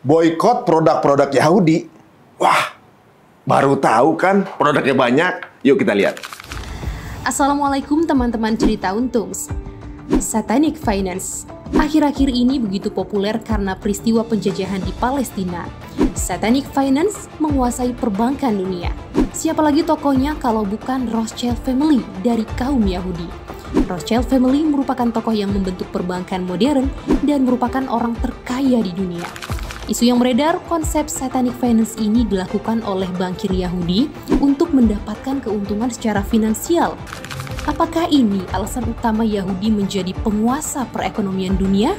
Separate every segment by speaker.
Speaker 1: boykot produk-produk Yahudi. Wah, baru tahu kan produknya banyak. Yuk kita lihat.
Speaker 2: Assalamualaikum teman-teman cerita untung. Satanic Finance Akhir-akhir ini begitu populer karena peristiwa penjajahan di Palestina. Satanic Finance menguasai perbankan dunia. Siapa lagi tokohnya kalau bukan Rothschild Family dari kaum Yahudi. Rothschild Family merupakan tokoh yang membentuk perbankan modern dan merupakan orang terkaya di dunia. Isu yang beredar, konsep satanic finance ini dilakukan oleh bankir Yahudi untuk mendapatkan keuntungan secara finansial. Apakah ini alasan utama Yahudi menjadi penguasa perekonomian dunia?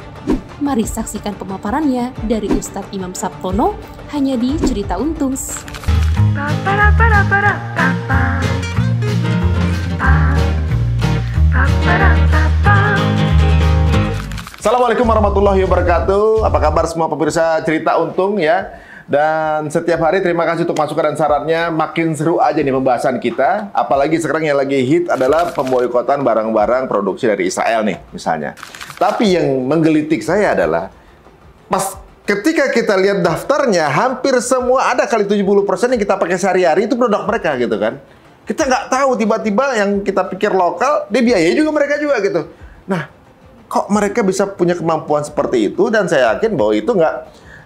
Speaker 2: Mari saksikan pemaparannya dari Ustadz Imam Sabtono hanya di Cerita Untung.
Speaker 1: Assalamualaikum warahmatullahi wabarakatuh. Apa kabar semua pemirsa cerita untung ya? Dan setiap hari terima kasih untuk masukan dan sarannya. Makin seru aja nih pembahasan kita. Apalagi sekarang yang lagi hit adalah pemboikotan barang-barang produksi dari Israel nih misalnya. Tapi yang menggelitik saya adalah pas ketika kita lihat daftarnya hampir semua ada kali 70% yang kita pakai sehari-hari itu produk mereka gitu kan. Kita nggak tahu tiba-tiba yang kita pikir lokal, dia biayanya juga mereka juga gitu. Nah, kok mereka bisa punya kemampuan seperti itu dan saya yakin bahwa itu nggak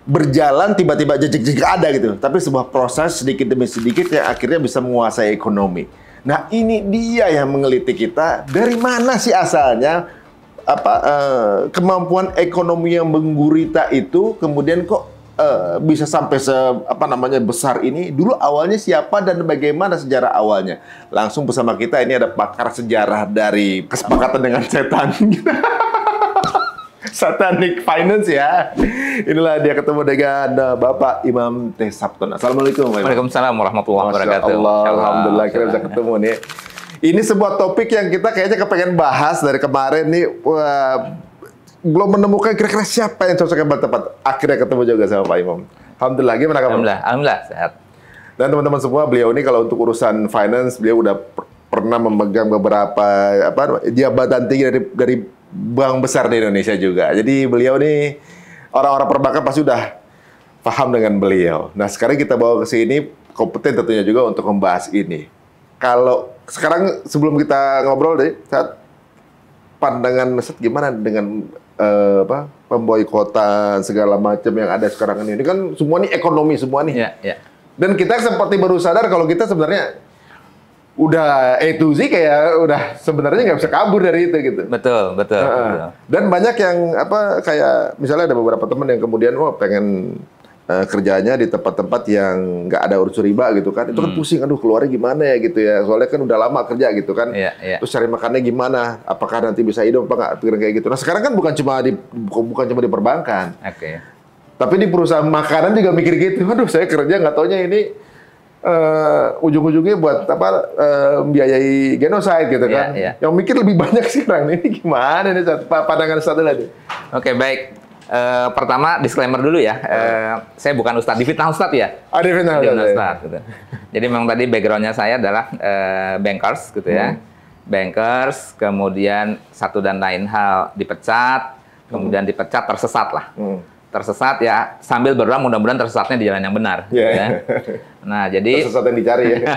Speaker 1: berjalan tiba-tiba jejak-jejak ada gitu, tapi sebuah proses sedikit demi sedikit yang akhirnya bisa menguasai ekonomi. Nah ini dia yang mengeliti kita dari mana sih asalnya apa eh, kemampuan ekonomi yang menggurita itu kemudian kok eh, bisa sampai se apa namanya besar ini dulu awalnya siapa dan bagaimana sejarah awalnya langsung bersama kita ini ada pakar sejarah dari kesepakatan dengan setan Satanic Finance ya. Inilah dia ketemu dengan eh, Bapak Imam Teh Sabton. Assalamualaikum. Bapak. Waalaikumsalam warahmatullahi wabarakatuh. Alhamdulillah kita bisa ketemu nih. Ini sebuah topik yang kita kayaknya kepengen bahas dari kemarin nih. Wah, belum menemukan kira-kira siapa yang cocok yang tepat. Akhirnya ketemu juga sama Pak Imam. Alhamdulillah, gimana kabar? Alhamdulillah, Alhamdulillah sehat. Dan teman-teman semua, beliau ini kalau untuk urusan finance, beliau udah pernah memegang beberapa apa jabatan tinggi dari dari bank besar di Indonesia juga. Jadi beliau ini orang-orang perbankan pasti sudah paham dengan beliau. Nah sekarang kita bawa ke sini kompeten tentunya juga untuk membahas ini. Kalau sekarang sebelum kita ngobrol deh, saat pandangan Mesut gimana dengan eh, apa pemboikotan segala macam yang ada sekarang ini? Ini kan semua ini ekonomi semua nih. Ya, ya. Dan kita seperti baru sadar kalau kita sebenarnya udah A to Z kayak udah sebenarnya nggak bisa kabur dari itu gitu. Betul, betul, uh, betul. Dan banyak yang apa kayak misalnya ada beberapa teman yang kemudian oh pengen uh, kerjanya di tempat-tempat yang nggak ada urusan riba gitu kan. Itu kan hmm. kan pusing aduh keluarnya gimana ya gitu ya. Soalnya kan udah lama kerja gitu kan. Yeah, yeah. Terus cari makannya gimana? Apakah nanti bisa hidup apa nggak? Pikiran kayak gitu. Nah, sekarang kan bukan cuma di bukan cuma di perbankan. Oke. Okay. Tapi di perusahaan makanan juga mikir gitu. Aduh, saya kerja nggak taunya ini uh, ujung-ujungnya buat apa uh, eh, biayai genosida gitu iya, kan. Yeah, yeah. Yang mikir lebih banyak sih orang ini gimana
Speaker 2: nih pandangan satu lagi Oke, okay, baik. Uh, pertama disclaimer dulu ya. Uh, saya bukan Ustadz, di nah Ustadz ya. Oh, di nah Ustadz. Ya. Ustadz gitu. Jadi memang tadi backgroundnya saya adalah uh, bankers gitu ya. hmm. ya. Bankers, kemudian satu dan lain hal dipecat, hmm. kemudian hmm. dipecat tersesat lah. Hmm tersesat ya sambil berdoa mudah-mudahan tersesatnya di jalan yang benar. Yeah. Ya. Nah jadi tersesat yang dicari ya.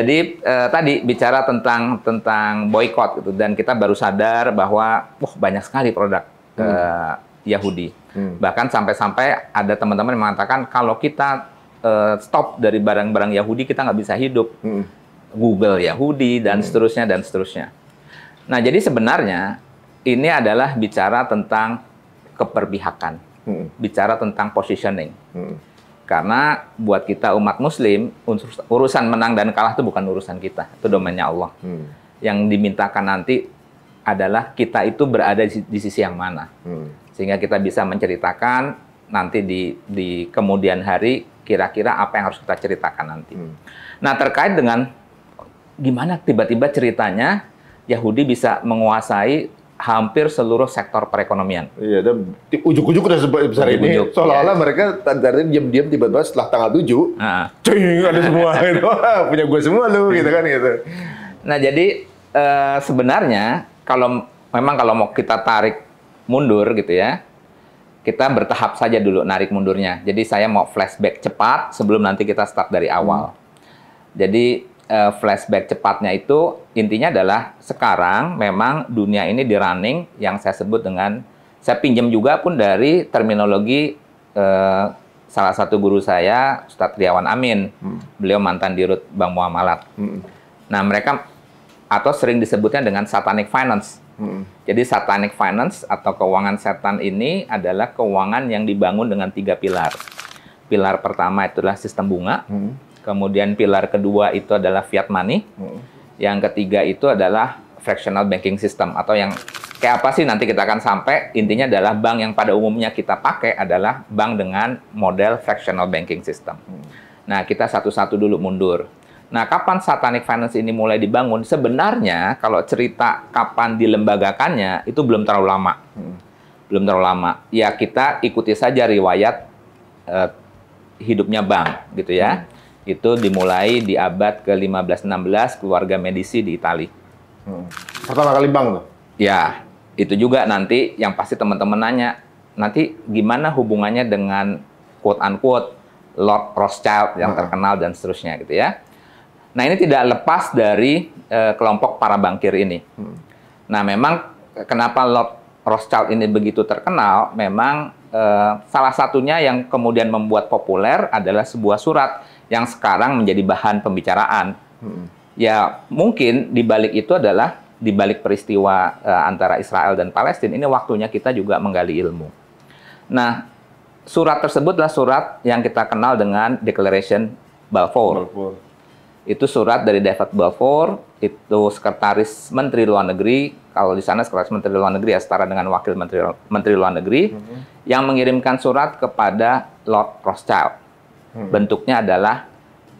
Speaker 2: jadi eh, tadi bicara tentang tentang boykot gitu dan kita baru sadar bahwa wah banyak sekali produk hmm. eh, Yahudi. Hmm. Bahkan sampai-sampai ada teman-teman yang mengatakan kalau kita eh, stop dari barang-barang Yahudi kita nggak bisa hidup. Hmm. Google Yahudi dan hmm. seterusnya dan seterusnya. Nah jadi sebenarnya ini adalah bicara tentang keperbihakan. Hmm. Bicara tentang positioning. Hmm. Karena buat kita umat muslim, urusan menang dan kalah itu bukan urusan kita. Itu domainnya Allah. Hmm. Yang dimintakan nanti adalah kita itu berada di, sisi yang mana. Hmm. Sehingga kita bisa menceritakan nanti di, di kemudian hari kira-kira apa yang harus kita ceritakan nanti. Hmm. Nah terkait dengan gimana tiba-tiba ceritanya Yahudi bisa menguasai hampir seluruh sektor perekonomian. Iya, dan ujuk-ujuk udah sebesar ujuk -ujuk, ini. Seolah-olah
Speaker 1: ya. mereka tadarin diam-diam tiba-tiba setelah tanggal 7,
Speaker 2: nah. cing, ada semua. gitu.
Speaker 1: Punya gue semua lu, gitu kan gitu.
Speaker 2: Nah, jadi uh, sebenarnya kalau memang kalau mau kita tarik mundur gitu ya, kita bertahap saja dulu narik mundurnya. Jadi saya mau flashback cepat sebelum nanti kita start dari awal. Hmm. Jadi uh, flashback cepatnya itu intinya adalah sekarang memang dunia ini di running yang saya sebut dengan saya pinjam juga pun dari terminologi uh, salah satu guru saya Ustadz Riawan Amin. Hmm. Beliau mantan dirut Bank Muamalat. Hmm. Nah, mereka atau sering disebutnya dengan satanic finance. Hmm. Jadi satanic finance atau keuangan setan ini adalah keuangan yang dibangun dengan tiga pilar. Pilar pertama itulah sistem bunga. Hmm Kemudian pilar kedua itu adalah fiat money. Hmm. Yang ketiga itu adalah fractional banking system atau yang kayak apa sih nanti kita akan sampai intinya adalah bank yang pada umumnya kita pakai adalah bank dengan model fractional banking system. Hmm. Nah, kita satu-satu dulu mundur. Nah, kapan Satanic Finance ini mulai dibangun? Sebenarnya kalau cerita kapan dilembagakannya itu belum terlalu lama. Hmm. Belum terlalu lama. Ya kita ikuti saja riwayat Uh, hidupnya bank gitu ya. Hmm itu dimulai di abad ke-15-16 keluarga Medici di Itali.
Speaker 1: Hmm. Pertama kali bank
Speaker 2: tuh? Ya, itu juga nanti yang pasti teman-teman nanya, nanti gimana hubungannya dengan quote-unquote Lord Rothschild yang hmm. terkenal dan seterusnya gitu ya. Nah ini tidak lepas dari eh, kelompok para bankir ini. Hmm. Nah memang kenapa Lord Rothschild ini begitu terkenal, memang eh, salah satunya yang kemudian membuat populer adalah sebuah surat yang sekarang menjadi bahan pembicaraan. Hmm. Ya mungkin di balik itu adalah di balik peristiwa uh, antara Israel dan Palestina ini waktunya kita juga menggali ilmu. Nah, surat tersebut adalah surat yang kita kenal dengan Declaration Balfour. Balfour. Itu surat dari David Balfour, itu sekretaris Menteri Luar Negeri, kalau di sana sekretaris Menteri Luar Negeri ya setara dengan wakil Menteri Menteri Luar Negeri mm -hmm. yang mengirimkan surat kepada Lord Rothschild. Hmm. Bentuknya adalah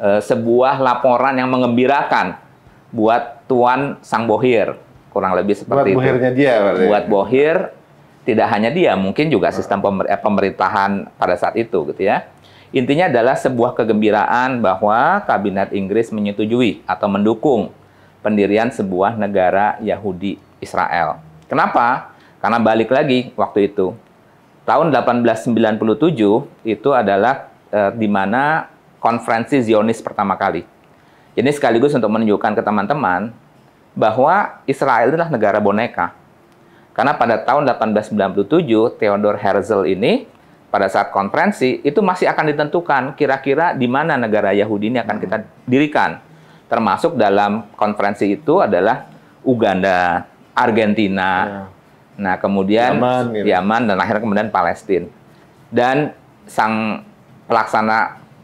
Speaker 2: e, sebuah laporan yang mengembirakan buat Tuan Sang Bohir, kurang lebih seperti buat itu. Buat bohirnya dia. Berarti. Buat bohir, tidak hanya dia, mungkin juga hmm. sistem eh, pemerintahan pada saat itu, gitu ya. Intinya adalah sebuah kegembiraan bahwa kabinet Inggris menyetujui atau mendukung pendirian sebuah negara Yahudi Israel. Kenapa? Karena balik lagi waktu itu tahun 1897 itu adalah uh, di mana konferensi Zionis pertama kali. Ini sekaligus untuk menunjukkan ke teman-teman bahwa Israel adalah negara boneka. Karena pada tahun 1897 Theodor Herzl ini pada saat konferensi itu masih akan ditentukan kira-kira di mana negara Yahudi ini akan kita dirikan. Termasuk dalam konferensi itu adalah Uganda, Argentina, ya. nah kemudian Yaman, ya. Yaman dan akhirnya kemudian Palestina. Dan sang pelaksana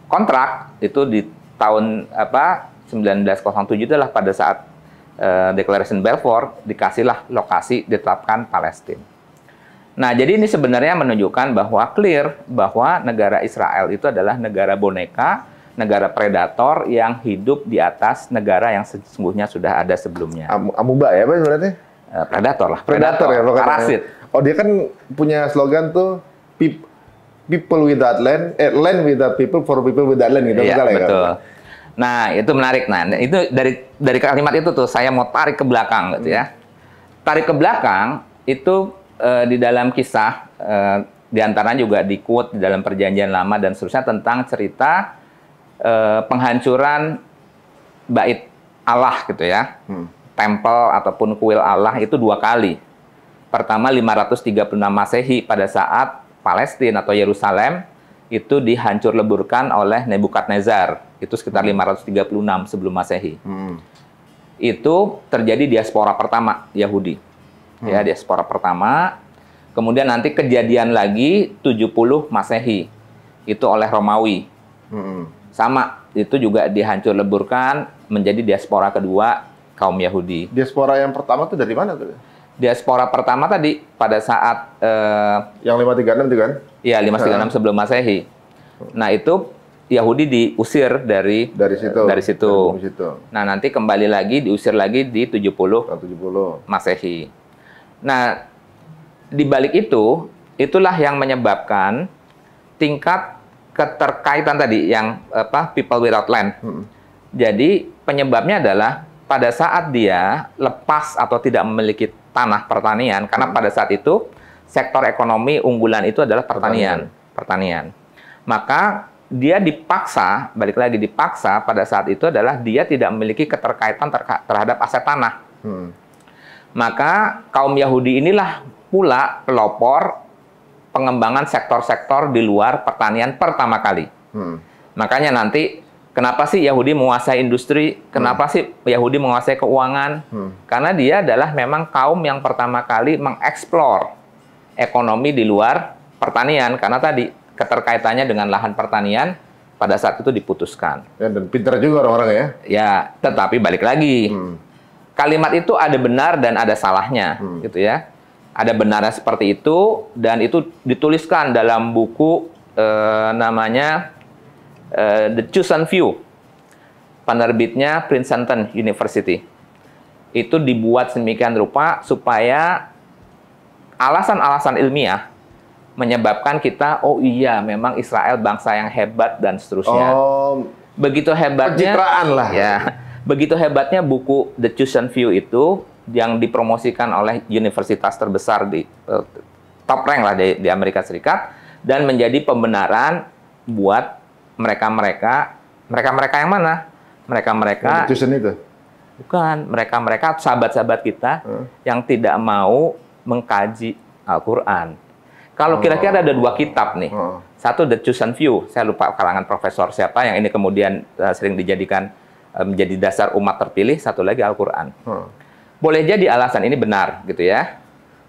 Speaker 2: kontrak itu di tahun apa 1907 adalah pada saat uh, Declaration Balfour dikasihlah lokasi ditetapkan Palestina. Nah, jadi ini sebenarnya menunjukkan bahwa clear bahwa negara Israel itu adalah negara boneka, negara predator yang hidup di atas negara yang sesungguhnya sudah ada sebelumnya. Am amuba ya, apa sebenarnya? Eh, predator lah. Predator, ya, predator ya, parasit.
Speaker 1: Oh, dia kan punya slogan tuh people without land, eh, land without people for people without land gitu yeah, iya, ya. betul.
Speaker 2: Kan? Nah, itu menarik. Nah, itu dari dari kalimat itu tuh saya mau tarik ke belakang gitu ya. Tarik ke belakang itu uh, di dalam kisah uh, di antara juga di quote di dalam perjanjian lama dan seterusnya tentang cerita uh, penghancuran bait Allah gitu ya. Hmm. Tempel ataupun kuil Allah itu dua kali. Pertama 536 Masehi pada saat Palestina atau Yerusalem itu dihancur leburkan oleh Nebukadnezar itu sekitar 536 hmm. sebelum Masehi. Hmm. Itu terjadi diaspora pertama Yahudi. Ya, hmm. Ya, diaspora pertama. Kemudian nanti kejadian lagi 70 Masehi. Itu oleh Romawi. Hmm. Sama, itu juga dihancur leburkan menjadi diaspora kedua kaum Yahudi. Diaspora yang pertama itu dari mana tuh? diaspora pertama tadi pada saat uh, yang 536 itu kan? Iya, 536 sebelum Masehi. Nah, itu Yahudi diusir dari dari situ. Dari situ. Dari situ. Nah, nanti kembali lagi diusir lagi di 70 puluh 70 Masehi. Nah, di balik itu itulah yang menyebabkan tingkat keterkaitan tadi yang apa people without land. Hmm. Jadi penyebabnya adalah pada saat dia lepas atau tidak memiliki tanah pertanian, karena hmm. pada saat itu sektor ekonomi unggulan itu adalah pertanian, pertanian. Maka dia dipaksa, balik lagi dipaksa pada saat itu adalah dia tidak memiliki keterkaitan terka terhadap aset tanah. Hmm. Maka kaum Yahudi inilah pula pelopor pengembangan sektor-sektor di luar pertanian pertama kali. Hmm. Makanya nanti Kenapa sih Yahudi menguasai industri? Kenapa hmm. sih Yahudi menguasai keuangan? Hmm. Karena dia adalah memang kaum yang pertama kali mengeksplor ekonomi di luar pertanian. Karena tadi keterkaitannya dengan lahan pertanian pada saat itu diputuskan. Ya, dan pintar juga orang-orang ya. Ya, tetapi balik lagi. Hmm. Kalimat itu ada benar dan ada salahnya, hmm. gitu ya. Ada benarnya seperti itu dan itu dituliskan dalam buku eh, namanya Eh, The Chusan View, penerbitnya Princeton University. Itu dibuat semikian rupa supaya alasan-alasan ilmiah menyebabkan kita, oh iya memang Israel bangsa yang hebat dan seterusnya. Oh, begitu hebatnya. Pencitraan lah. Ya, begitu hebatnya buku The Chosen View itu yang dipromosikan oleh universitas terbesar di eh, top rank lah di, di Amerika Serikat dan menjadi pembenaran buat mereka-mereka, mereka-mereka yang mana? Mereka-mereka itu. Bukan, mereka-mereka sahabat-sahabat kita hmm. yang tidak mau mengkaji Al-Qur'an. Kalau hmm. kira-kira ada dua kitab nih. Hmm. Satu The Chosen Few, saya lupa kalangan profesor siapa yang ini kemudian uh, sering dijadikan uh, menjadi dasar umat terpilih, satu lagi Al-Qur'an. Hmm. Boleh jadi alasan ini benar gitu ya.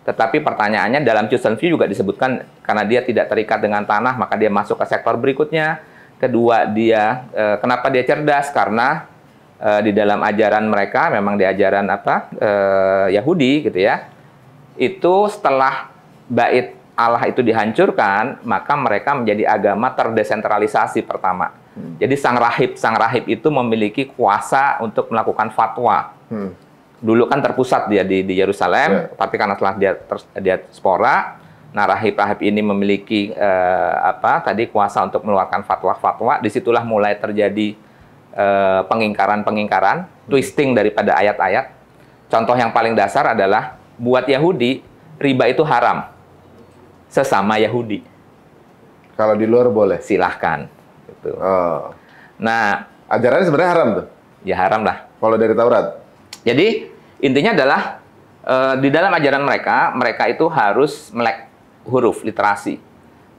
Speaker 2: Tetapi pertanyaannya dalam Chosen view juga disebutkan karena dia tidak terikat dengan tanah, maka dia masuk ke sektor berikutnya kedua dia e, kenapa dia cerdas karena e, di dalam ajaran mereka memang di ajaran apa e, Yahudi gitu ya itu setelah bait Allah itu dihancurkan maka mereka menjadi agama terdesentralisasi pertama hmm. jadi sang rahib sang rahib itu memiliki kuasa untuk melakukan fatwa hmm. dulu kan terpusat dia di di Yerusalem yeah. tapi karena setelah dia ter, dia spora Nah, rahib-rahib ini memiliki eh, apa tadi kuasa untuk mengeluarkan fatwa-fatwa. Disitulah mulai terjadi eh, pengingkaran-pengingkaran, twisting daripada ayat-ayat. Contoh yang paling dasar adalah buat Yahudi riba itu haram sesama Yahudi. Kalau di luar boleh. Silahkan. Gitu. Oh. Nah, ajarannya sebenarnya haram tuh. Ya haram lah. Kalau dari Taurat. Jadi intinya adalah eh, di dalam ajaran mereka, mereka itu harus melek huruf literasi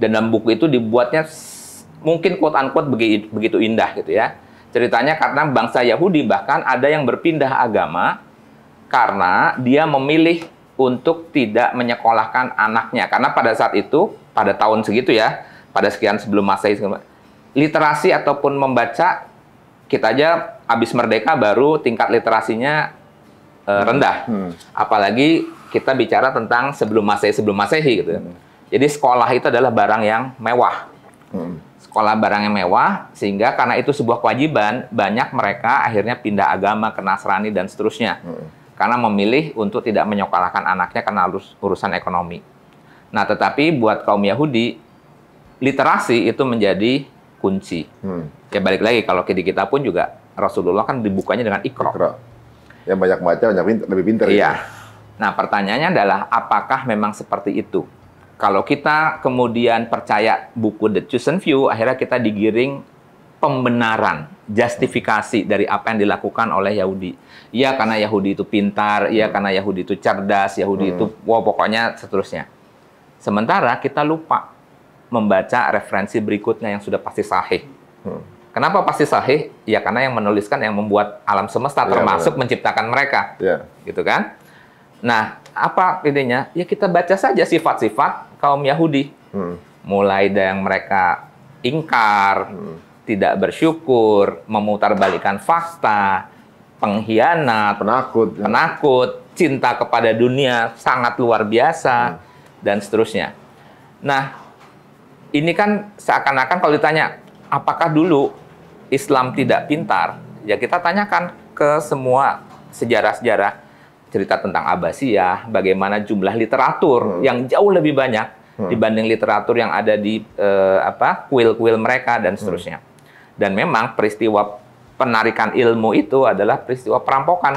Speaker 2: dan dalam buku itu dibuatnya mungkin quote unquote begitu indah gitu ya ceritanya karena bangsa Yahudi bahkan ada yang berpindah agama karena dia memilih untuk tidak menyekolahkan anaknya karena pada saat itu pada tahun segitu ya pada sekian sebelum masehi literasi ataupun membaca kita aja habis merdeka baru tingkat literasinya eh, rendah hmm. apalagi kita bicara tentang sebelum masehi sebelum masehi gitu. Ya. Hmm. Jadi sekolah itu adalah barang yang mewah. Hmm. Sekolah barang yang mewah sehingga karena itu sebuah kewajiban banyak mereka akhirnya pindah agama ke Nasrani dan seterusnya. Hmm. Karena memilih untuk tidak menyokalahkan anaknya karena urus urusan ekonomi. Nah, tetapi buat kaum Yahudi literasi itu menjadi kunci. Hmm. Ya balik lagi kalau di kita pun juga Rasulullah kan dibukanya dengan ikro.
Speaker 1: Yang banyak baca banyak pinter, lebih pintar. Iya. Ya
Speaker 2: Nah, pertanyaannya adalah apakah memang seperti itu? Kalau kita kemudian percaya buku The Chosen Few, akhirnya kita digiring pembenaran, justifikasi dari apa yang dilakukan oleh Yahudi. Iya karena Yahudi itu pintar, iya hmm. karena Yahudi itu cerdas, Yahudi hmm. itu wow pokoknya seterusnya. Sementara kita lupa membaca referensi berikutnya yang sudah pasti sahih. Hmm. Kenapa pasti sahih? Ya karena yang menuliskan yang membuat alam semesta iya, termasuk menciptakan mereka. Ya. Gitu kan? Nah, apa intinya? Ya kita baca saja sifat-sifat kaum Yahudi. Hmm. Mulai dari yang mereka ingkar, hmm. tidak bersyukur, memutarbalikkan fakta, pengkhianat, penakut, ya. penakut, cinta kepada dunia sangat luar biasa hmm. dan seterusnya. Nah, ini kan seakan-akan kalau ditanya apakah dulu Islam tidak pintar? Ya kita tanyakan ke semua sejarah-sejarah cerita tentang Abbasiyah, bagaimana jumlah literatur hmm. yang jauh lebih banyak hmm. dibanding literatur yang ada di uh, apa kuil-kuil mereka dan hmm. seterusnya. Hmm. Dan memang peristiwa penarikan ilmu itu adalah peristiwa perampokan.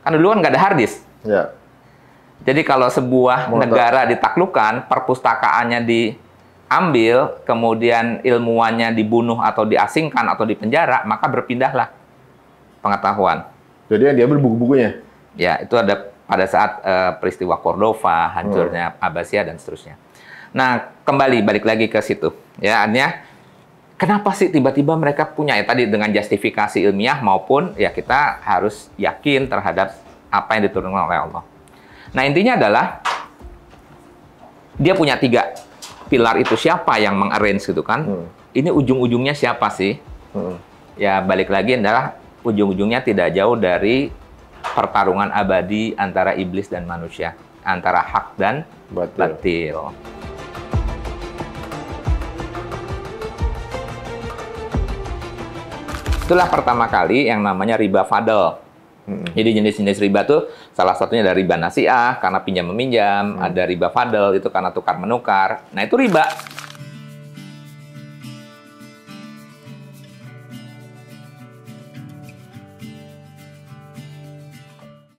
Speaker 2: Kan dulu kan nggak ada hardis. Ya. Jadi kalau sebuah Mereka. negara ditaklukan, perpustakaannya diambil, kemudian ilmuannya dibunuh atau diasingkan atau dipenjara, maka berpindahlah pengetahuan. Jadi yang diambil buku-bukunya? Ya, itu ada pada saat uh, peristiwa Cordova, hancurnya hmm. Abbasiyah dan seterusnya. Nah, kembali balik lagi ke situ. Ya, artinya kenapa sih tiba-tiba mereka punya ya tadi dengan justifikasi ilmiah maupun ya kita harus yakin terhadap apa yang diturunkan oleh Allah. Nah, intinya adalah dia punya tiga pilar itu siapa yang mengarrange gitu kan? Hmm. Ini ujung-ujungnya siapa sih? Hmm. Ya balik lagi adalah ujung-ujungnya tidak jauh dari pertarungan abadi antara iblis dan manusia, antara hak dan batil. batil. Itulah pertama kali yang namanya riba fadl. Hmm. Jadi jenis-jenis riba tuh salah satunya dari riba nasiah karena pinjam meminjam, hmm. ada riba fadl itu karena tukar menukar. Nah, itu riba.